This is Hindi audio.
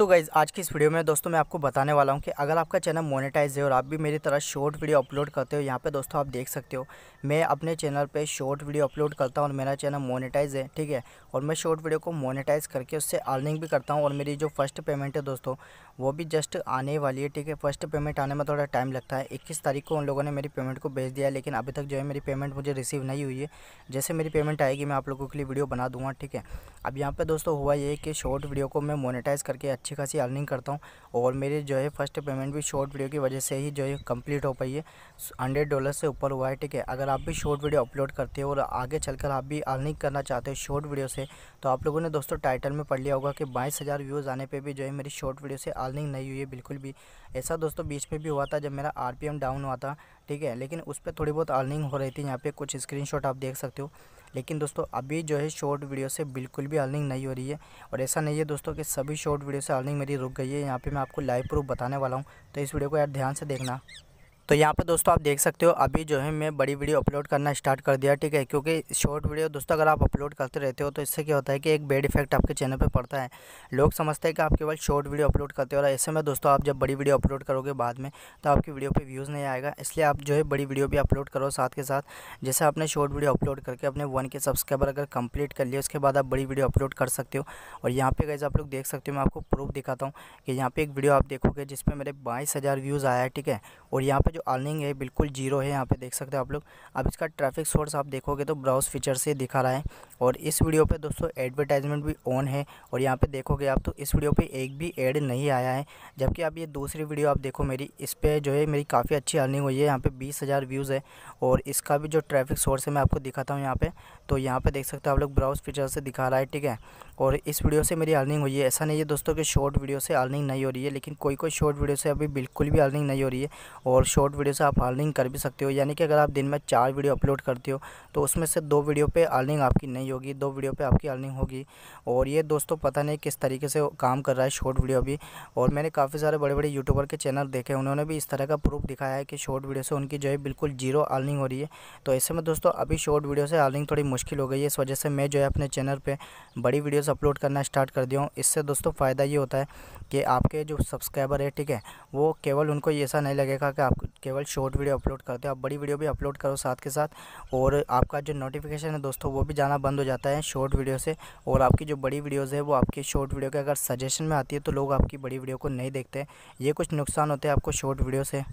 सो गाइज आज की इस वीडियो में दोस्तों मैं आपको बताने वाला हूँ कि अगर आपका चैनल मोनेटाइज है और आप भी मेरी तरह शॉर्ट वीडियो अपलोड करते हो यहाँ पे दोस्तों आप देख सकते हो मैं अपने चैनल पे शॉर्ट वीडियो अपलोड करता हूँ और मेरा चैनल मोनेटाइज है ठीक है और मैं शॉर्ट वीडियो को मोनेटाइज करके उससे अर्निंग भी करता हूँ और मेरी जो फर्स्ट पेमेंट है दोस्तों वो भी जस्ट आने वाली है ठीक है फर्स्ट पेमेंट आने में थोड़ा टाइम लगता है इक्कीस तारीख को उन लोगों ने मेरी पेमेंट को भेज दिया लेकिन अभी तक जो है मेरी पेमेंट मुझे रिसीव नहीं हुई है जैसे मेरी पेमेंट आएगी मैं आप लोगों के लिए वीडियो बना दूँगा ठीक है अब यहाँ पर दोस्तों हुआ ये कि शॉर्ट वीडियो को मैं मोनेटाइज़ करके अच्छे अच्छी खासी अर्निंग करता हूँ और मेरे जो है फर्स्ट पेमेंट भी शॉर्ट वीडियो की वजह से ही जो है कंप्लीट हो पाई है हंड्रेड डॉलर से ऊपर हुआ है ठीक है अगर आप भी शॉर्ट वीडियो अपलोड करते हो और आगे चलकर आप भी अर्निंग करना चाहते हो शॉर्ट वीडियो से तो आप लोगों ने दोस्तों टाइटल में पढ़ लिया होगा कि बाईस हज़ार व्यूज़ आने पर भी जो है मेरी शॉर्ट वीडियो से अर्निंग नहीं हुई है बिल्कुल भी ऐसा दोस्तों बीच में भी हुआ था जब मेरा आर डाउन हुआ था ठीक है लेकिन उस पर थोड़ी बहुत अर्निंग हो रही थी यहाँ पर कुछ स्क्रीन आप देख सकते हो लेकिन दोस्तों अभी जो है शॉर्ट वीडियो से बिल्कुल भी अर्निंग नहीं हो रही है और ऐसा नहीं है दोस्तों कि सभी शॉर्ट वीडियो से अर्निंग मेरी रुक गई है यहाँ पर मैं आपको लाइव प्रूफ बताने वाला हूँ तो इस वीडियो को यार ध्यान से देखना तो यहाँ पर दोस्तों आप देख सकते हो अभी जो है मैं बड़ी वीडियो अपलोड करना स्टार्ट कर दिया ठीक है क्योंकि शॉर्ट वीडियो दोस्तों अगर आप अपलोड करते रहते हो तो इससे क्या होता है कि एक बेड इफेक्ट आपके चैनल पर पड़ता है लोग समझते हैं कि आप केवल शॉर्ट वीडियो अपलोड करते हो और ऐसे में दोस्तों आप जब बड़ी वीडियो अपलोड करोगे बाद में तो आपकी वीडियो पर व्यूज़ नहीं आएगा इसलिए आप जो है बड़ी वीडियो भी अपलोड करो साथ के साथ जैसे आपने शॉर्ट वीडियो अपलोड करके अपने वन के सब्सक्राइबर अगर कंप्लीट कर लिए उसके बाद आप बड़ी वीडियो अपलोड कर सकते हो और यहाँ पे गैस आप लोग देख सकते हो मैं आपको प्रूफ दिखाता हूँ कि यहाँ पे एक वीडियो आप देखोगे जिसमें मेरे बाईस व्यूज़ आया है ठीक है और यहाँ पर जो जो अर्निंग है बिल्कुल जीरो है यहाँ पे देख सकते हो आप लोग अब इसका ट्रैफिक सोर्स आप देखोगे तो ब्राउज फीचर से दिखा रहा है और इस वीडियो पे दोस्तों एडवर्टाइजमेंट भी ऑन है और यहाँ पे देखोगे आप तो इस वीडियो पे एक भी एड नहीं आया है जबकि आप ये दूसरी वीडियो आप देखो मेरी इस पर जो है मेरी काफ़ी अच्छी अर्निंग हुई है यहाँ पर बीस व्यूज़ है और इसका भी जो ट्रैफिक सोर्स है मैं आपको दिखाता हूँ यहाँ पर तो यहाँ पर देख सकते हो आप लोग ब्राउज फीचर से दिखा रहा है ठीक है और इस वीडियो से मेरी अर्निंग हुई है ऐसा नहीं है दोस्तों कि शॉर्ट वीडियो से अर्निंग नहीं हो रही है लेकिन कोई कोई शॉर्ट वीडियो से अभी बिल्कुल भी अर्निंग नहीं हो रही है और शॉर्ट शॉर्ट वीडियो से आप अर्निंग कर भी सकते हो यानी कि अगर आप दिन में चार वीडियो अपलोड करते हो तो उसमें से दो वीडियो पे अर्निंग आपकी नहीं होगी दो वीडियो पे आपकी अर्निंग होगी और ये दोस्तों पता नहीं किस तरीके से काम कर रहा है शॉर्ट वीडियो भी और मैंने काफ़ी सारे बड़े बड़े यूट्यूबर के चैनल देखे उन्होंने भी इस तरह का प्रूफ दिखाया है कि शॉर्ट वीडियो से उनकी जो है बिल्कुल जीरो अर्निंग हो रही है तो ऐसे में दोस्तों अभी शॉर्ट वीडियो से अर्निंग थोड़ी मुश्किल हो गई है इस वजह से मैं जो है अपने चैनल पर बड़ी वीडियोज़ अपलोड करना स्टार्ट कर दिया हूँ इससे दोस्तों फ़ायदा ये होता है कि आपके जो सब्सक्राइबर है ठीक है वो केवल उनको ऐसा नहीं लगेगा कि आप केवल शॉर्ट वीडियो अपलोड करते हो आप बड़ी वीडियो भी अपलोड करो साथ के साथ और आपका जो नोटिफिकेशन है दोस्तों वो भी जाना बंद हो जाता है शॉर्ट वीडियो से और आपकी जो बड़ी वीडियोज़ है वो आपके शॉर्ट वीडियो के अगर सजेशन में आती है तो लोग आपकी बड़ी वीडियो को नहीं देखते ये कुछ नुकसान होते हैं आपको शॉर्ट वीडियो से